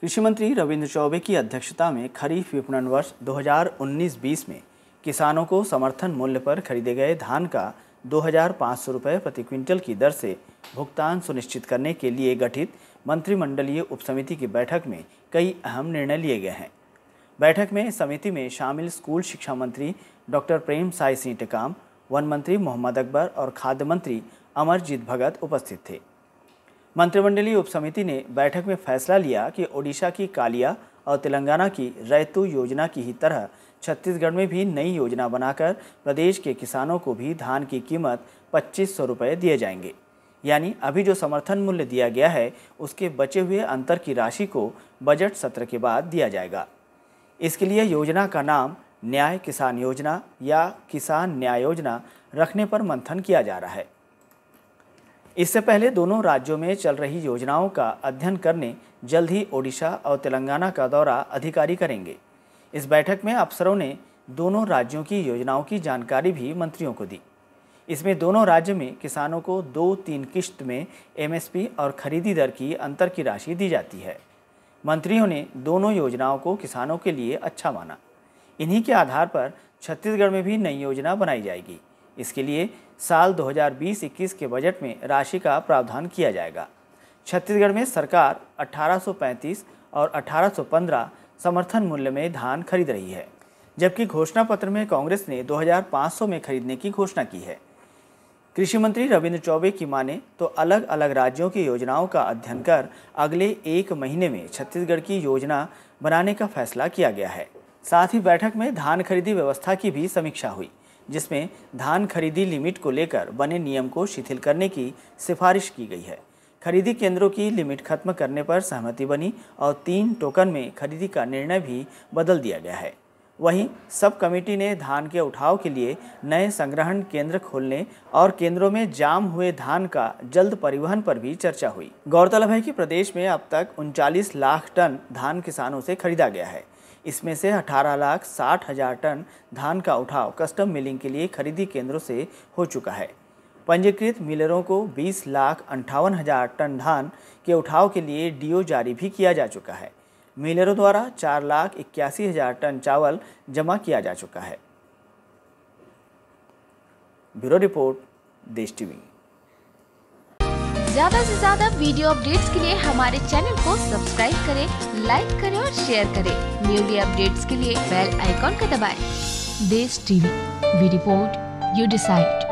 कृषि मंत्री रविंद्र चौबे की अध्यक्षता में खरीफ विपणन वर्ष 2019-20 में किसानों को समर्थन मूल्य पर खरीदे गए धान का दो हजार प्रति क्विंटल की दर से भुगतान सुनिश्चित करने के लिए गठित मंत्रिमंडलीय उपसमिति की बैठक में कई अहम निर्णय लिए गए हैं बैठक में समिति में शामिल स्कूल शिक्षा मंत्री डॉक्टर प्रेम साई सिंह टेकाम वन मंत्री मोहम्मद अकबर और खाद्य मंत्री अमरजीत भगत उपस्थित थे मंत्रिमंडलीय उप समिति ने बैठक में फैसला लिया कि ओडिशा की कालिया और तेलंगाना की रैतु योजना की ही तरह छत्तीसगढ़ में भी नई योजना बनाकर प्रदेश के किसानों को भी धान की कीमत पच्चीस सौ रुपये दिए जाएंगे यानी अभी जो समर्थन मूल्य दिया गया है उसके बचे हुए अंतर की राशि को बजट सत्र के बाद दिया जाएगा इसके लिए योजना का नाम न्याय किसान योजना या किसान न्याय योजना रखने पर मंथन किया जा रहा है इससे पहले दोनों राज्यों में चल रही योजनाओं का अध्ययन करने जल्द ही ओडिशा और तेलंगाना का दौरा अधिकारी करेंगे इस बैठक में अफसरों ने दोनों राज्यों की योजनाओं की जानकारी भी मंत्रियों को दी इसमें दोनों राज्य में किसानों को दो तीन किश्त में एमएसपी और खरीदी दर की अंतर की राशि दी जाती है मंत्रियों ने दोनों योजनाओं को किसानों के लिए अच्छा माना इन्हीं के आधार पर छत्तीसगढ़ में भी नई योजना बनाई जाएगी इसके लिए साल 2020-21 के बजट में राशि का प्रावधान किया जाएगा छत्तीसगढ़ में सरकार 1835 और 1815 समर्थन मूल्य में धान खरीद रही है जबकि घोषणा पत्र में कांग्रेस ने 2500 में खरीदने की घोषणा की है कृषि मंत्री रविंद्र चौबे की माने तो अलग अलग राज्यों की योजनाओं का अध्ययन कर अगले एक महीने में छत्तीसगढ़ की योजना बनाने का फैसला किया गया है साथ ही बैठक में धान खरीदी व्यवस्था की भी समीक्षा हुई जिसमें धान खरीदी लिमिट को लेकर बने नियम को शिथिल करने की सिफारिश की गई है खरीदी केंद्रों की लिमिट खत्म करने पर सहमति बनी और तीन टोकन में खरीदी का निर्णय भी बदल दिया गया है वहीं सब कमेटी ने धान के उठाव के लिए नए संग्रहण केंद्र खोलने और केंद्रों में जाम हुए धान का जल्द परिवहन पर भी चर्चा हुई गौरतलब है कि प्रदेश में अब तक उनचालीस लाख टन धान किसानों से खरीदा गया है इसमें से अठारह लाख साठ हजार टन धान का उठाव कस्टम मिलिंग के लिए खरीदी केंद्रों से हो चुका है पंजीकृत मिलरों को बीस लाख अंठावन हजार टन धान के उठाव के लिए डीओ जारी भी किया जा चुका है मिलरों द्वारा चार लाख इक्यासी हज़ार टन चावल जमा किया जा चुका है ब्यूरो रिपोर्ट देश टीवी ज्यादा से ज्यादा वीडियो अपडेट्स के लिए हमारे चैनल को सब्सक्राइब करें, लाइक करें और शेयर करें। न्यूली अपडेट्स के लिए बेल आइकॉन का दबाएं। देश टीवी, रिपोर्ट यू डिसाइड